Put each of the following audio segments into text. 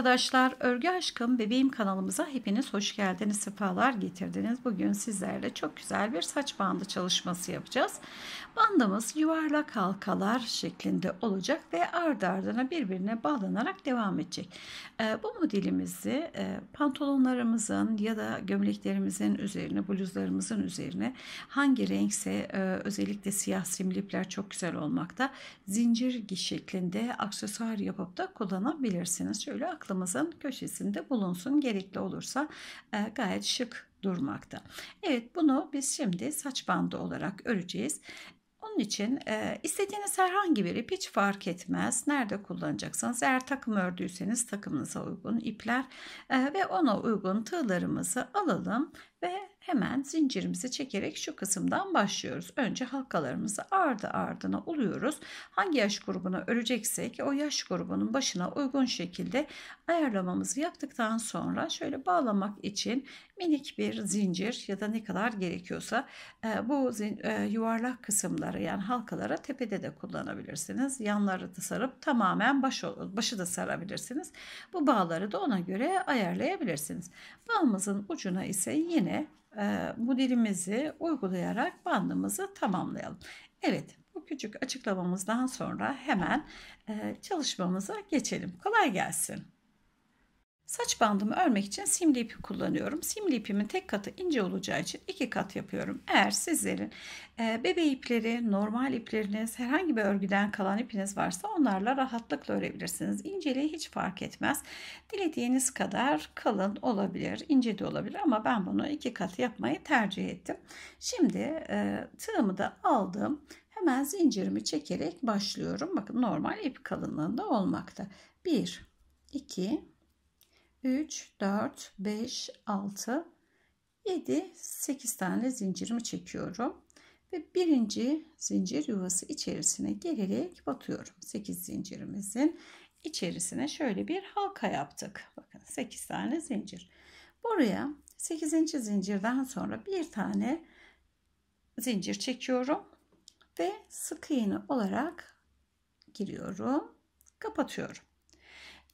arkadaşlar. Örgü Aşkım Bebeğim kanalımıza hepiniz hoş geldiniz. Sefalar getirdiniz. Bugün sizlerle çok güzel bir saç bandı çalışması yapacağız. Bandımız yuvarlak halkalar şeklinde olacak ve ardı ardına birbirine bağlanarak devam edecek. Ee, bu modelimizi e, pantolonlarımızın ya da gömleklerimizin üzerine, bluzlarımızın üzerine hangi renkse e, özellikle siyah simlipler çok güzel olmakta. Zincir şeklinde aksesuar yapıp da kullanabilirsiniz. Şöyle aklınızda aklımızın köşesinde bulunsun. Gerekli olursa e, gayet şık durmakta. Evet bunu biz şimdi saç bandı olarak öreceğiz. Onun için e, istediğiniz herhangi bir ip hiç fark etmez. Nerede kullanacaksanız Eğer takım ördüyseniz takımınıza uygun ipler e, ve ona uygun tığlarımızı alalım ve hemen zincirimizi çekerek şu kısımdan başlıyoruz. Önce halkalarımızı ardı ardına oluyoruz. Hangi yaş grubuna öreceksek o yaş grubunun başına uygun şekilde ayarlamamızı yaptıktan sonra şöyle bağlamak için minik bir zincir ya da ne kadar gerekiyorsa e, bu e, yuvarlak kısımları yani halkalara tepede de kullanabilirsiniz. Yanları da sarıp tamamen baş, başı da sarabilirsiniz. Bu bağları da ona göre ayarlayabilirsiniz. Bağımızın ucuna ise yine ee, bu dilimizi uygulayarak bandımızı tamamlayalım. Evet bu küçük açıklamamızdan sonra hemen e, çalışmamıza geçelim. Kolay gelsin. Saç bandımı örmek için simli ipi kullanıyorum. Simli ipimin tek katı ince olacağı için iki kat yapıyorum. Eğer sizlerin e, bebe ipleri, normal ipleriniz, herhangi bir örgüden kalan ipiniz varsa onlarla rahatlıkla örebilirsiniz. İnceliği hiç fark etmez. Dilediğiniz kadar kalın olabilir, ince de olabilir ama ben bunu iki kat yapmayı tercih ettim. Şimdi e, tığımı da aldım. Hemen zincirimi çekerek başlıyorum. Bakın normal ip kalınlığında olmakta. 1, 2, 3, 4, 5, 6, 7, 8 tane zincirimi çekiyorum. Ve birinci zincir yuvası içerisine gelerek batıyorum. 8 zincirimizin içerisine şöyle bir halka yaptık. Bakın 8 tane zincir. Buraya 8. zincirden sonra bir tane zincir çekiyorum ve sık iğne olarak giriyorum. Kapatıyorum.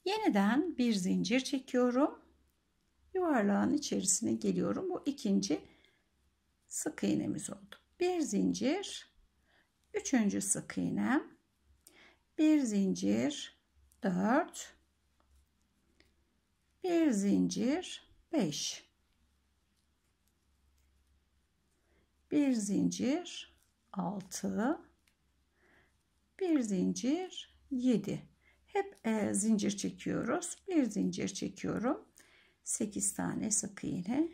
Yeniden bir zincir çekiyorum. Yuvarlağın içerisine geliyorum. Bu ikinci sık iğnemiz oldu. Bir zincir, üçüncü sık iğnem, bir zincir, dört, bir zincir, beş, bir zincir, altı, bir zincir, yedi. Hep e, zincir çekiyoruz. Bir zincir çekiyorum. 8 tane sık iğne.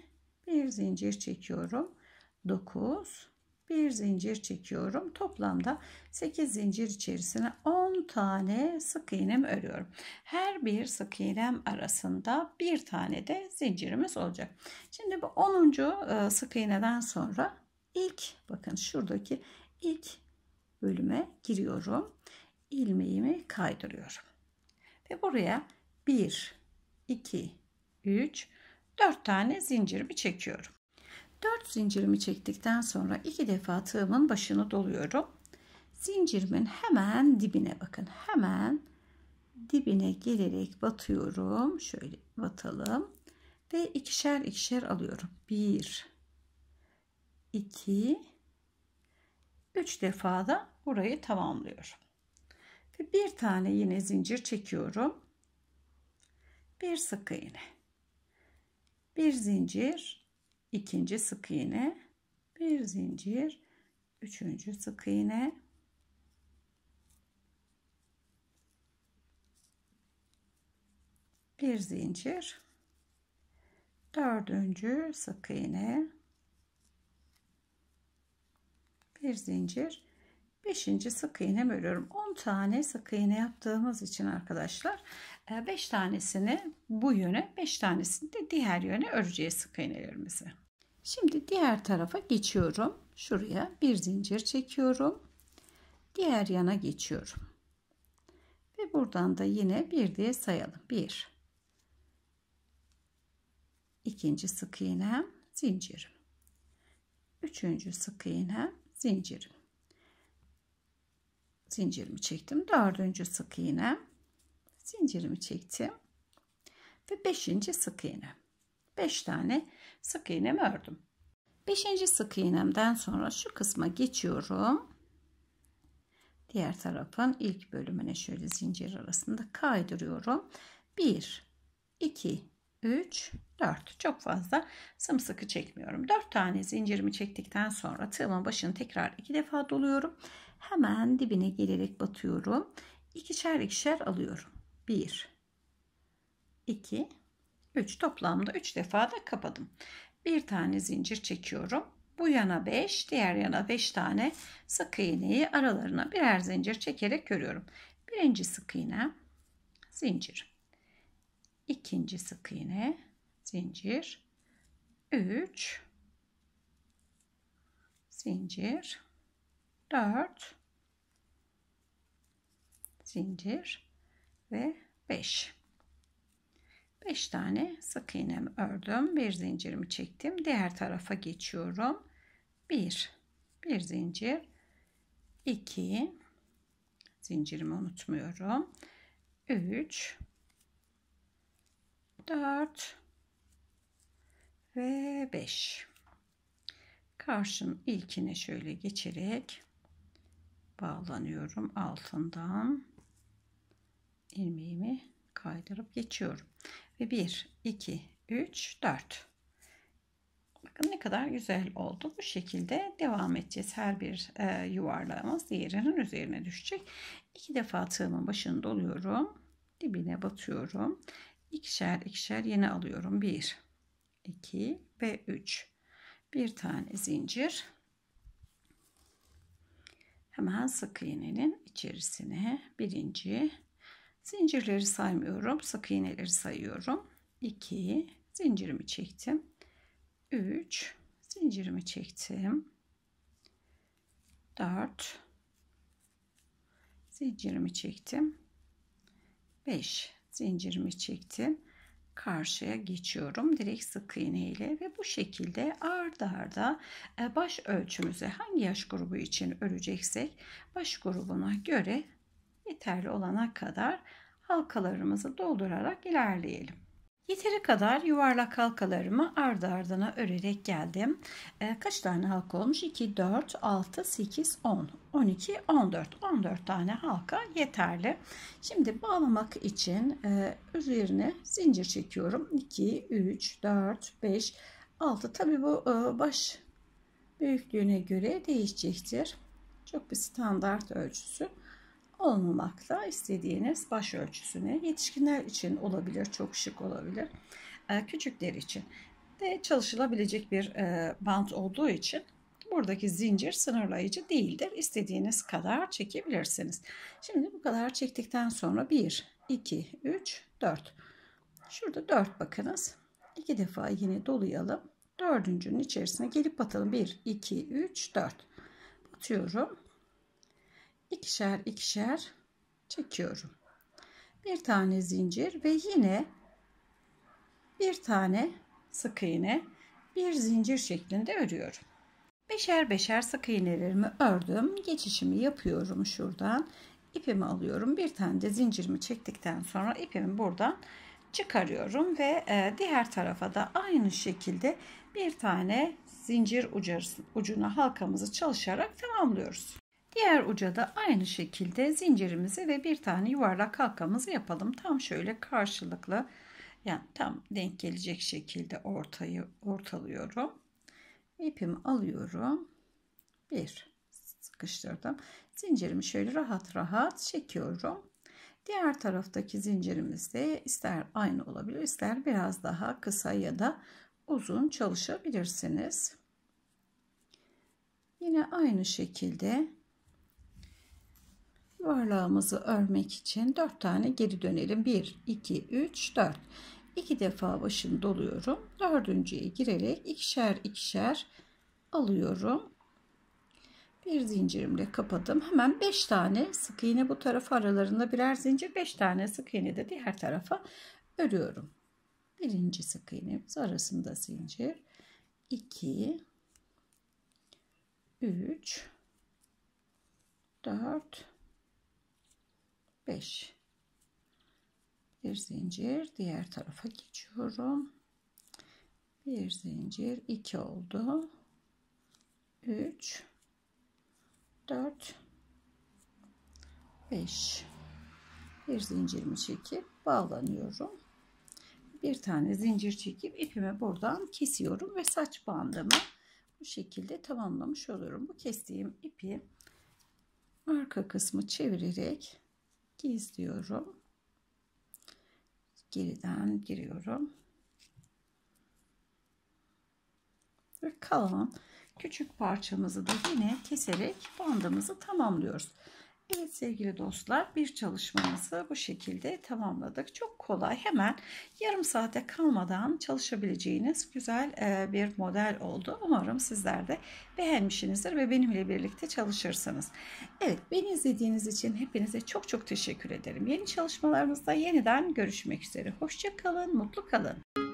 Bir zincir çekiyorum. 9 bir zincir çekiyorum. Toplamda 8 zincir içerisine 10 tane sık iğnemi örüyorum. Her bir sık iğnem arasında bir tane de zincirimiz olacak. Şimdi bu 10. E, sık iğneden sonra ilk bakın şuradaki ilk bölüme giriyorum. Ilmeğimi kaydırıyorum. Ve buraya 1, 2, 3, 4 tane zincirimi çekiyorum. 4 zincirimi çektikten sonra 2 defa tığımın başını doluyorum. Zincirimin hemen dibine bakın. Hemen dibine gelerek batıyorum. Şöyle batalım. Ve ikişer ikişer alıyorum. 1 2 3 defa da burayı tamamlıyorum bir tane yine zincir çekiyorum. Bir sık iğne. Bir zincir, ikinci sık iğne, bir zincir, üçüncü sık iğne. Bir zincir, dördüncü sık iğne, bir zincir, 5. sık iğne örüyorum. 10 tane sık iğne yaptığımız için arkadaşlar 5 e, tanesini bu yöne 5 tanesini de diğer yöne öreceğiz sık iğnelerimizi. Şimdi diğer tarafa geçiyorum. Şuraya bir zincir çekiyorum. Diğer yana geçiyorum. Ve buradan da yine bir diye sayalım. 1 ikinci sık iğnem zincirim. Üçüncü sık iğnem zincirim zincirimi çektim. Dördüncü sık iğne. Zincirimi çektim. Ve beşinci sık iğne. Beş tane sık iğnemi ördüm. Beşinci sık iğnemden sonra şu kısma geçiyorum. Diğer tarafın ilk bölümüne şöyle zincir arasında kaydırıyorum. 1, 2, 3, 4. Çok fazla sımsıkı çekmiyorum. 4 tane zincirimi çektikten sonra tığımın başını tekrar 2 defa doluyorum hemen dibine gelerek batıyorum. İkişer ikişer alıyorum. 1 2 3 toplamda 3 defa da kapadım. Bir tane zincir çekiyorum. Bu yana 5, diğer yana 5 tane sık iğneyi aralarına birer zincir çekerek örüyorum. Birinci sık iğne, zincir. İkinci sık iğne, zincir. 3 zincir 4 zincir ve 5 5 tane sık iğnemi ördüm bir zincirimi çektim diğer tarafa geçiyorum 1 bir zincir 2 zincirimi unutmuyorum 3 4 ve 5 karşının ilkine şöyle geçerek bağlanıyorum altından ilmeğimi kaydırıp geçiyorum ve 1 2 3 4 bakın ne kadar güzel oldu bu şekilde devam edeceğiz her bir e, yuvarlamamız diğerinin üzerine düşecek iki defa tığımın başını doluyorum dibine batıyorum ikişer ikişer yeni alıyorum 1 2 ve 3 bir tane zincir hemen sık iğnenin içerisine birinci zincirleri saymıyorum sık iğneleri sayıyorum 2 zincirimi çektim 3 zincirimi çektim 4 zincirimi çektim 5 zincirimi çektim karşıya geçiyorum direkt sık iğne ile ve bu şekilde ardarda arda e, baş ölçümüze hangi yaş grubu için öreceksek baş grubuna göre yeterli olana kadar halkalarımızı doldurarak ilerleyelim. Yeteri kadar yuvarlak halkalarımı ardı ardına örerek geldim. Ee, kaç tane halka olmuş? 2, 4, 6, 8, 10, 12, 14. 14 tane halka yeterli. Şimdi bağlamak için e, üzerine zincir çekiyorum. 2, 3, 4, 5, 6. Tabi bu e, baş büyüklüğüne göre değişecektir. Çok bir standart ölçüsü olmamakta istediğiniz baş ölçüsüne yetişkinler için olabilir, çok şık olabilir, e, küçükler için de çalışılabilecek bir e, bant olduğu için buradaki zincir sınırlayıcı değildir. istediğiniz kadar çekebilirsiniz. Şimdi bu kadar çektikten sonra 1, 2, 3, 4. Şurada 4 bakınız. iki defa yine dolayalım. Dördüncünün içerisine gelip batalım. 1, 2, 3, 4. Batıyorum ikişer ikişer çekiyorum. Bir tane zincir ve yine bir tane sık iğne bir zincir şeklinde örüyorum. Beşer beşer sık iğnelerimi ördüm. Geçişimi yapıyorum şuradan. ipimi alıyorum. Bir tane de zincirimi çektikten sonra ipimi buradan çıkarıyorum ve e, diğer tarafa da aynı şekilde bir tane zincir ucuna halkamızı çalışarak tamamlıyoruz. Diğer uca da aynı şekilde zincirimizi ve bir tane yuvarlak halkamızı yapalım. Tam şöyle karşılıklı yani tam denk gelecek şekilde ortayı ortalıyorum. İpimi alıyorum. Bir sıkıştırdım. Zincirimi şöyle rahat rahat çekiyorum. Diğer taraftaki zincirimiz de ister aynı olabilir ister biraz daha kısa ya da uzun çalışabilirsiniz. Yine aynı şekilde yuvarlağımızı örmek için 4 tane geri dönelim. 1, 2, 3, 4. 2 defa başını doluyorum. Dördüncüye girerek ikişer ikişer alıyorum. Bir zincirimle kapadım. Hemen 5 tane sık iğne bu tarafa aralarında birer zincir 5 tane sık iğne de diğer tarafa örüyorum. Birinci sık iğne, arasında zincir. 2 3 4 5 bir zincir diğer tarafa geçiyorum bir zincir 2 oldu 3 4 5 bir zincirimi çekip bağlanıyorum bir tane zincir çekip ipimi buradan kesiyorum ve saç bandımı bu şekilde tamamlamış oluyorum bu kestiğim ipi arka kısmı çevirerek gizliyorum. Geriden giriyorum. Ve kalan küçük parçamızı da yine keserek bandımızı tamamlıyoruz. Evet sevgili dostlar bir çalışmamızı bu şekilde tamamladık. Çok kolay hemen yarım saate kalmadan çalışabileceğiniz güzel e, bir model oldu. Umarım sizler de beğenmişsinizdir ve benimle birlikte çalışırsınız. Evet beni izlediğiniz için hepinize çok çok teşekkür ederim. Yeni çalışmalarımızda yeniden görüşmek üzere. Hoşçakalın, mutlu kalın.